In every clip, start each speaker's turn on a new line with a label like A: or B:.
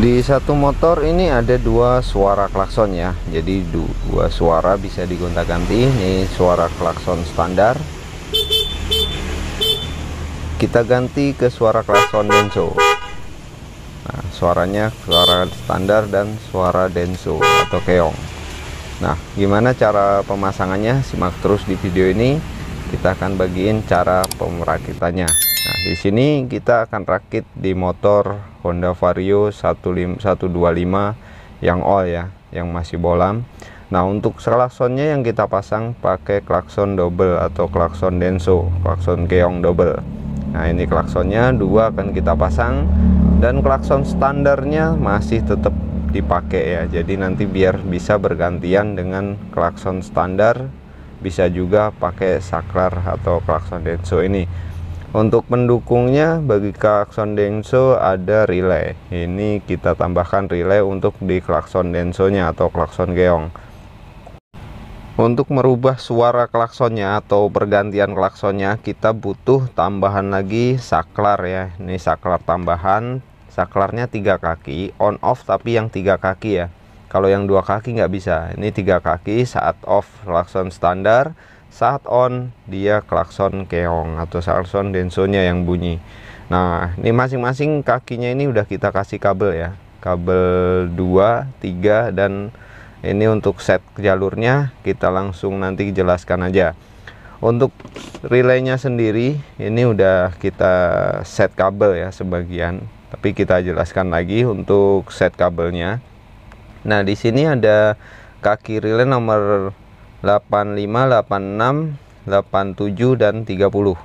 A: di satu motor ini ada dua suara klakson ya jadi dua suara bisa digonta ganti ini suara klakson standar kita ganti ke suara klakson denso nah suaranya suara standar dan suara denso atau keong nah gimana cara pemasangannya simak terus di video ini kita akan bagiin cara pemerakitannya nah di sini kita akan rakit di motor Honda Vario 125 yang all ya yang masih bolam nah untuk klaksonnya yang kita pasang pakai klakson double atau klakson denso klakson keong double nah ini klaksonnya dua akan kita pasang dan klakson standarnya masih tetap dipakai ya jadi nanti biar bisa bergantian dengan klakson standar bisa juga pakai saklar atau klakson denso ini untuk pendukungnya bagi klakson denso ada relay. Ini kita tambahkan relay untuk di klakson densonya atau klakson geong. Untuk merubah suara klaksonnya atau pergantian klaksonnya kita butuh tambahan lagi saklar ya. Ini saklar tambahan, saklarnya tiga kaki, on off tapi yang tiga kaki ya. Kalau yang dua kaki nggak bisa. Ini tiga kaki saat off klakson standar, saat on dia klakson keong atau klakson densonya yang bunyi nah ini masing-masing kakinya ini udah kita kasih kabel ya kabel 2 3 dan ini untuk set jalurnya kita langsung nanti jelaskan aja untuk relaynya sendiri ini udah kita set kabel ya sebagian tapi kita jelaskan lagi untuk set kabelnya nah di sini ada kaki relay nomor 85, 86, 87 dan 30.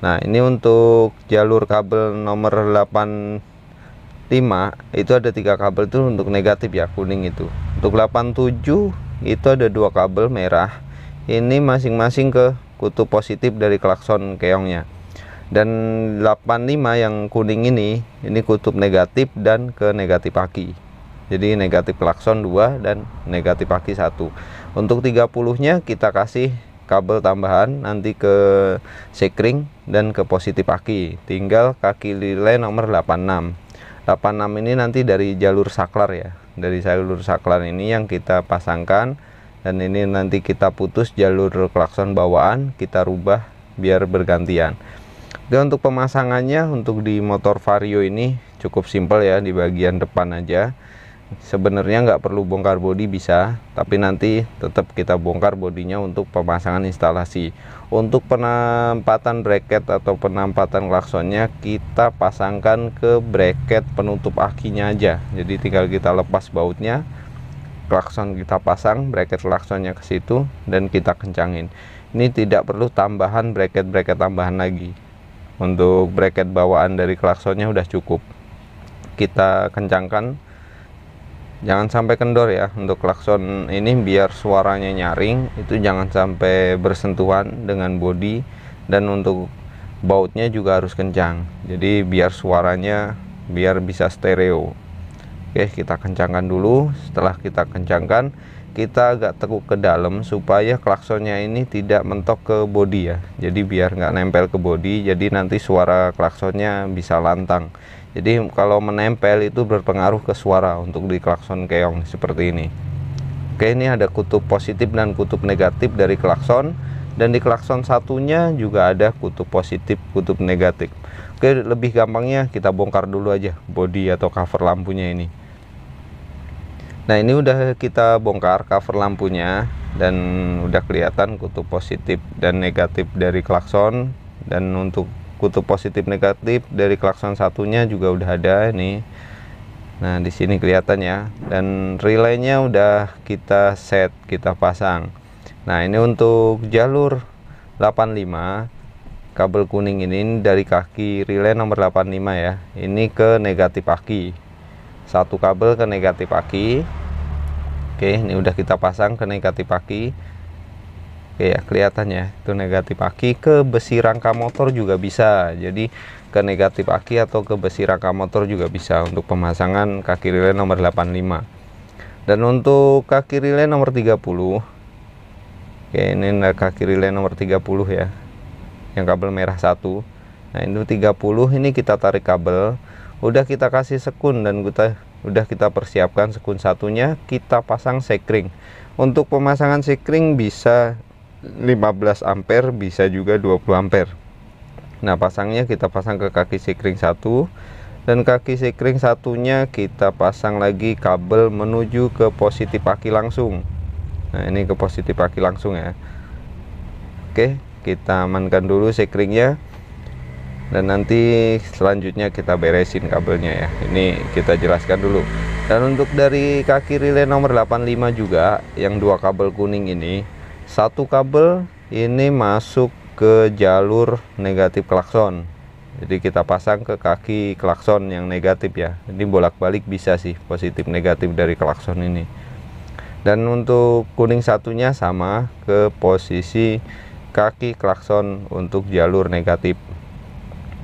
A: Nah, ini untuk jalur kabel nomor 85 itu ada tiga kabel itu untuk negatif ya, kuning itu. Untuk 87 itu ada dua kabel merah. Ini masing-masing ke kutub positif dari klakson keongnya. Dan 85 yang kuning ini ini kutub negatif dan ke negatif aki. Jadi negatif klakson 2 dan negatif aki 1. Untuk 30-nya kita kasih kabel tambahan nanti ke sekring dan ke positif aki tinggal kaki lilai nomor 86 86 ini nanti dari jalur saklar ya dari jalur saklar ini yang kita pasangkan dan ini nanti kita putus jalur klakson bawaan kita rubah biar bergantian dan untuk pemasangannya untuk di motor vario ini cukup simple ya di bagian depan aja sebenarnya nggak perlu bongkar bodi bisa tapi nanti tetap kita bongkar bodinya untuk pemasangan instalasi untuk penempatan bracket atau penempatan klaksonnya kita pasangkan ke bracket penutup akinya aja jadi tinggal kita lepas bautnya klakson kita pasang bracket klaksonnya ke situ dan kita kencangin ini tidak perlu tambahan bracket-bracket tambahan lagi untuk bracket bawaan dari klaksonnya udah cukup kita kencangkan jangan sampai kendor ya untuk klakson ini biar suaranya nyaring itu jangan sampai bersentuhan dengan bodi dan untuk bautnya juga harus kencang jadi biar suaranya biar bisa stereo oke kita kencangkan dulu setelah kita kencangkan kita agak tekuk ke dalam supaya klaksonnya ini tidak mentok ke bodi ya jadi biar nggak nempel ke bodi jadi nanti suara klaksonnya bisa lantang jadi kalau menempel itu berpengaruh ke suara untuk di klakson keong seperti ini oke ini ada kutub positif dan kutub negatif dari klakson dan di klakson satunya juga ada kutub positif kutub negatif oke lebih gampangnya kita bongkar dulu aja body atau cover lampunya ini nah ini udah kita bongkar cover lampunya dan udah kelihatan kutub positif dan negatif dari klakson dan untuk kutub positif negatif dari klakson satunya juga udah ada ini. nah di sini kelihatan ya dan relaynya udah kita set kita pasang nah ini untuk jalur 85 kabel kuning ini dari kaki relay nomor 85 ya ini ke negatif aki satu kabel ke negatif aki oke ini udah kita pasang ke negatif aki Oke ya, kelihatannya Itu negatif aki ke besi rangka motor juga bisa. Jadi ke negatif aki atau ke besi rangka motor juga bisa untuk pemasangan kaki relay nomor 85. Dan untuk kaki relay nomor 30. Oke, ini kaki relay nomor 30 ya. Yang kabel merah satu. Nah, ini 30 ini kita tarik kabel. Udah kita kasih sekun dan kita udah kita persiapkan sekun satunya kita pasang sekring untuk pemasangan sekring bisa 15 ampere bisa juga 20 ampere nah pasangnya kita pasang ke kaki sikring satu dan kaki sikring satunya kita pasang lagi kabel menuju ke positif aki langsung nah ini ke positif aki langsung ya oke kita amankan dulu sikringnya dan nanti selanjutnya kita beresin kabelnya ya ini kita jelaskan dulu dan untuk dari kaki relay nomor 85 juga yang dua kabel kuning ini satu kabel ini masuk ke jalur negatif klakson jadi kita pasang ke kaki klakson yang negatif ya ini bolak-balik bisa sih positif negatif dari klakson ini dan untuk kuning satunya sama ke posisi kaki klakson untuk jalur negatif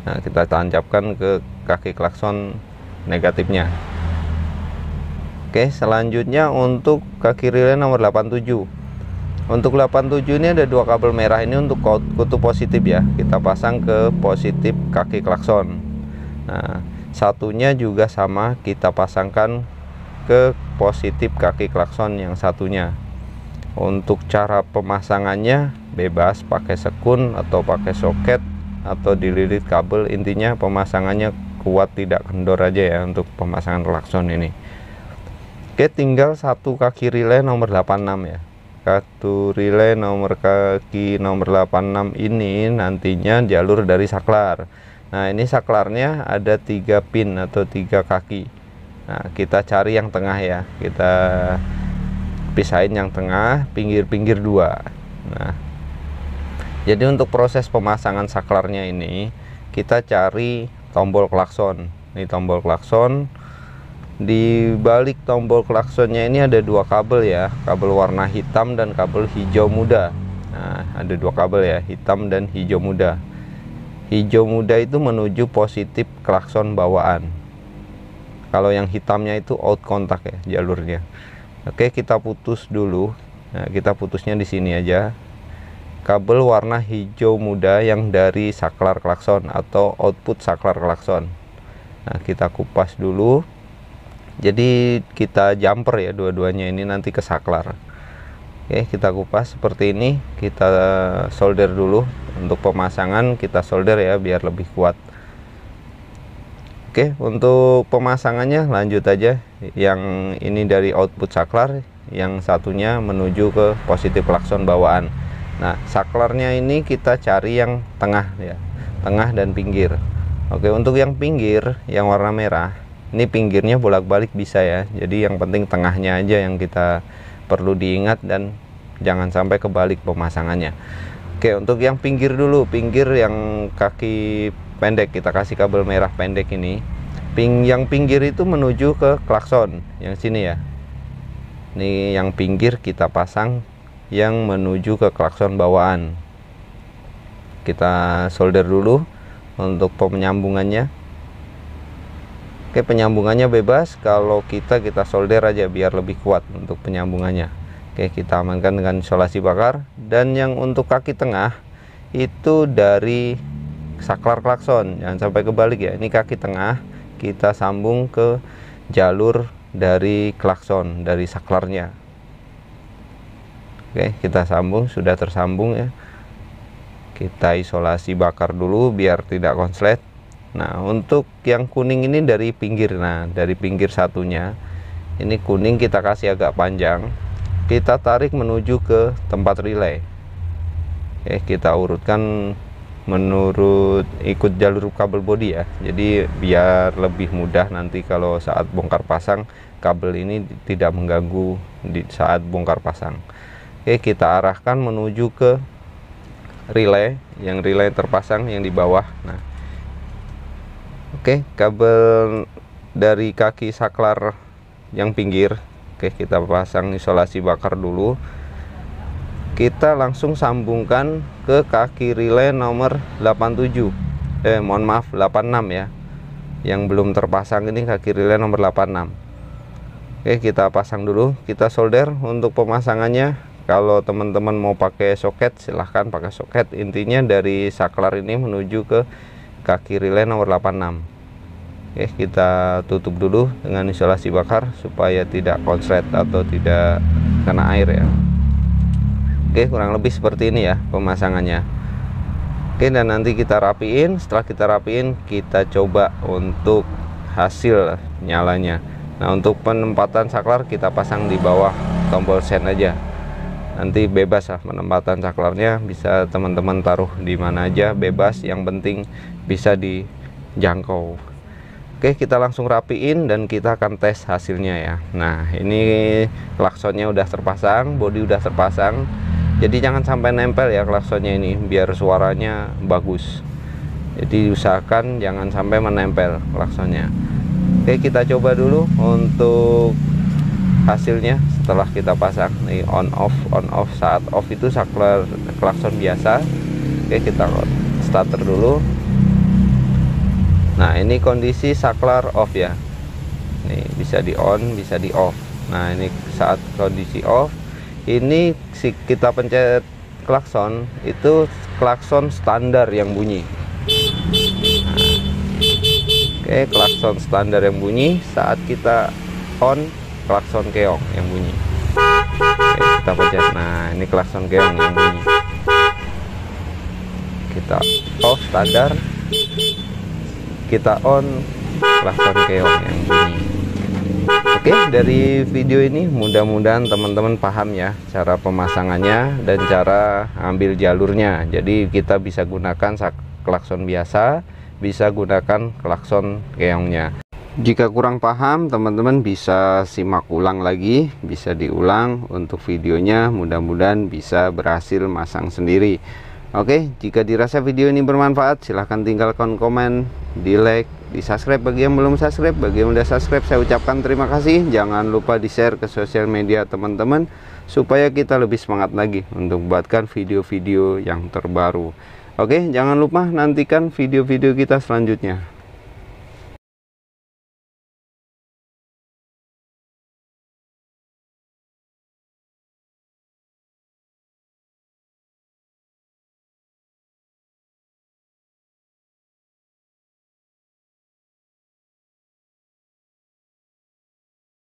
A: nah kita tancapkan ke kaki klakson negatifnya oke selanjutnya untuk kaki relay nomor 87 untuk 87 ini ada dua kabel merah ini untuk kutu positif ya kita pasang ke positif kaki klakson nah satunya juga sama kita pasangkan ke positif kaki klakson yang satunya untuk cara pemasangannya bebas pakai sekun atau pakai soket atau dililit kabel intinya pemasangannya kuat tidak kendor aja ya untuk pemasangan klakson ini oke tinggal satu kaki relay nomor 86 ya kartu relay nomor kaki nomor 86 ini nantinya jalur dari saklar nah ini saklarnya ada tiga pin atau tiga kaki nah kita cari yang tengah ya kita pisahin yang tengah pinggir-pinggir dua nah jadi untuk proses pemasangan saklarnya ini kita cari tombol klakson ini tombol klakson di balik tombol klaksonnya ini ada dua kabel ya kabel warna hitam dan kabel hijau muda nah, ada dua kabel ya hitam dan hijau muda hijau muda itu menuju positif klakson bawaan kalau yang hitamnya itu out kontak ya jalurnya oke kita putus dulu nah, kita putusnya di sini aja kabel warna hijau muda yang dari saklar klakson atau output saklar klakson nah kita kupas dulu jadi kita jumper ya dua-duanya ini nanti ke saklar oke kita kupas seperti ini kita solder dulu untuk pemasangan kita solder ya biar lebih kuat oke untuk pemasangannya lanjut aja yang ini dari output saklar yang satunya menuju ke positif klakson bawaan nah saklarnya ini kita cari yang tengah ya tengah dan pinggir oke untuk yang pinggir yang warna merah ini pinggirnya bolak-balik bisa ya jadi yang penting tengahnya aja yang kita perlu diingat dan jangan sampai kebalik pemasangannya oke untuk yang pinggir dulu pinggir yang kaki pendek kita kasih kabel merah pendek ini ping yang pinggir itu menuju ke klakson yang sini ya ini yang pinggir kita pasang yang menuju ke klakson bawaan kita solder dulu untuk penyambungannya Oke penyambungannya bebas kalau kita kita solder aja biar lebih kuat untuk penyambungannya Oke kita amankan dengan isolasi bakar dan yang untuk kaki tengah itu dari saklar klakson jangan sampai kebalik ya ini kaki tengah kita sambung ke jalur dari klakson dari saklarnya Oke kita sambung sudah tersambung ya kita isolasi bakar dulu biar tidak konslet Nah, untuk yang kuning ini dari pinggir. Nah, dari pinggir satunya. Ini kuning kita kasih agak panjang. Kita tarik menuju ke tempat relay. Oke, kita urutkan menurut ikut jalur kabel body ya. Jadi biar lebih mudah nanti kalau saat bongkar pasang kabel ini tidak mengganggu di saat bongkar pasang. Oke, kita arahkan menuju ke relay yang relay terpasang yang di bawah. Nah, Oke, kabel dari kaki saklar yang pinggir. Oke, kita pasang isolasi bakar dulu. Kita langsung sambungkan ke kaki relay nomor 87. Eh, mohon maaf, 86 ya. Yang belum terpasang ini kaki relay nomor 86. Oke, kita pasang dulu. Kita solder untuk pemasangannya. Kalau teman-teman mau pakai soket, silahkan pakai soket. Intinya dari saklar ini menuju ke kaki relay nomor 86. Oke, kita tutup dulu dengan isolasi bakar supaya tidak konslet atau tidak kena air ya. Oke, kurang lebih seperti ini ya pemasangannya. Oke, dan nanti kita rapiin. Setelah kita rapiin, kita coba untuk hasil nyalanya. Nah, untuk penempatan saklar kita pasang di bawah tombol sen aja. Nanti bebas lah penempatan saklarnya bisa teman-teman taruh di mana aja bebas, yang penting bisa dijangkau. Oke kita langsung rapiin dan kita akan tes hasilnya ya Nah ini klaksonnya udah terpasang Bodi udah terpasang jadi jangan sampai nempel ya klaksonnya ini biar suaranya bagus jadi usahakan jangan sampai menempel klaksonnya Oke kita coba dulu untuk hasilnya setelah kita pasang nih on off on off saat off itu saklar klakson biasa Oke kita starter dulu nah ini kondisi saklar off ya nih bisa di on bisa di off nah ini saat kondisi off ini si kita pencet klakson itu klakson standar yang bunyi nah, oke klakson standar yang bunyi saat kita on klakson keong yang bunyi oke, kita pencet nah ini klakson keong yang bunyi kita off standar kita on klakson keong yang bunyi Oke dari video ini mudah-mudahan teman-teman paham ya cara pemasangannya dan cara ambil jalurnya jadi kita bisa gunakan klakson biasa bisa gunakan klakson keongnya jika kurang paham teman-teman bisa simak ulang lagi bisa diulang untuk videonya mudah-mudahan bisa berhasil masang sendiri Oke, jika dirasa video ini bermanfaat, silahkan tinggalkan komen, di like, di subscribe bagi yang belum subscribe, bagi yang sudah subscribe saya ucapkan terima kasih. Jangan lupa di share ke sosial media teman-teman supaya kita lebih semangat lagi untuk buatkan video-video yang terbaru. Oke, jangan lupa nantikan video-video kita selanjutnya.